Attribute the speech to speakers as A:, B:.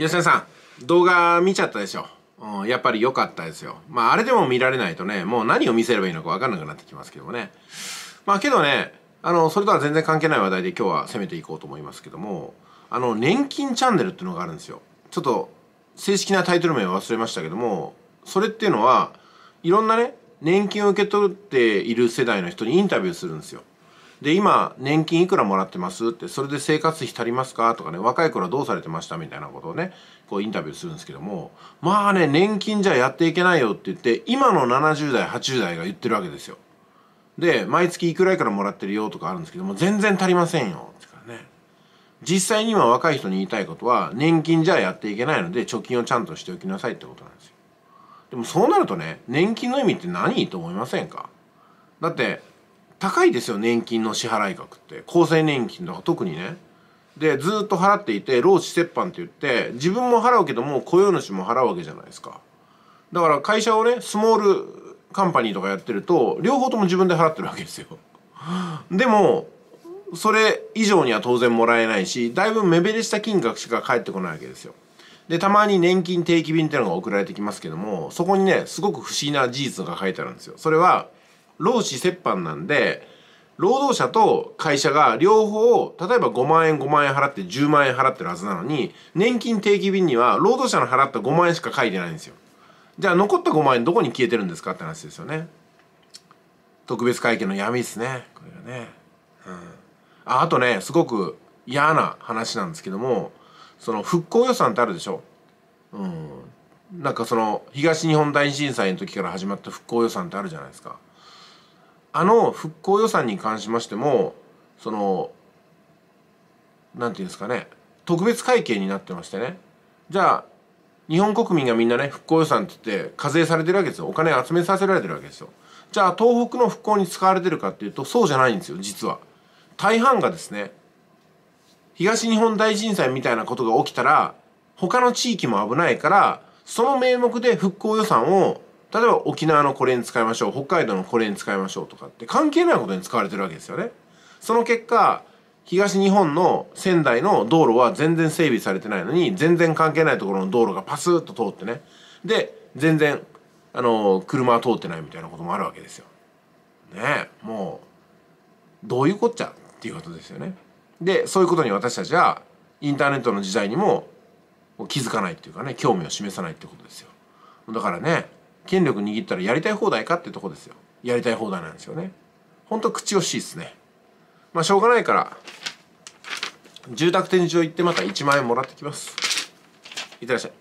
A: 吉田さん動画見ちゃったでしょ、うん、やっぱり良かったですよまああれでも見られないとねもう何を見せればいいのか分かんなくなってきますけどもねまあけどねあのそれとは全然関係ない話題で今日は攻めていこうと思いますけどもあの年金チャンネルっていうのがあるんですよちょっと正式なタイトル名を忘れましたけどもそれっていうのはいろんなね年金を受け取っている世代の人にインタビューするんですよで今年金いくらもらってますってそれで生活費足りますかとかね若い頃はどうされてましたみたいなことをねこうインタビューするんですけどもまあね年金じゃやっていけないよって言って今の70代80代が言ってるわけですよ。で毎月いくらいからもらってるよとかあるんですけども全然足りませんよってからね実際には若い人に言いたいことは年金じゃやっていけないので貯金をちゃんとしておきなさいってことなんですよ。でもそうなるとね年金の意味って何と思いませんかだって高いですよ年金の支払い額って厚生年金とか特にねでずっと払っていて労使折半って言って自分も払うけども雇用主も払うわけじゃないですかだから会社をねスモールカンパニーとかやってると両方とも自分で払ってるわけですよでもそれ以上には当然もらえないしだいぶ目減りした金額しか返ってこないわけですよでたまに年金定期便っていうのが送られてきますけどもそこにねすごく不思議な事実が書いてあるんですよそれは労使折半なんで労働者と会社が両方例えば5万円5万円払って10万円払ってるはずなのに年金定期便には労働者の払った5万円しか書いてないんですよじゃあ残った5万円どこに消えてるんですかって話ですよね特別会計の闇ですねこれがね、うん、ああとねすごく嫌な話なんですけどもその復興予算ってあるでしょうんなんかその東日本大震災の時から始まった復興予算ってあるじゃないですかあの復興予算に関しましてもその何て言うんですかね特別会計になってましてねじゃあ日本国民がみんなね復興予算って言って課税されてるわけですよお金集めさせられてるわけですよじゃあ東北の復興に使われてるかっていうとそうじゃないんですよ実は大半がですね東日本大震災みたいなことが起きたら他の地域も危ないからその名目で復興予算を例えば沖縄のこれに使いましょう北海道のこれに使いましょうとかって関係ないことに使われてるわけですよね。その結果東日本の仙台の道路は全然整備されてないのに全然関係ないところの道路がパスッと通ってねで全然あの車は通ってないみたいなこともあるわけですよ。ねえもうどういうこっちゃっていうことですよね。でそういうことに私たちはインターネットの時代にも気づかないっていうかね興味を示さないってことですよ。だからね権力握ったらやりたい放題かってとこですよやりたい放題なんですよねほんと口惜しいっすねまあしょうがないから住宅展示場行ってまた1万円もらってきますいってらっしゃい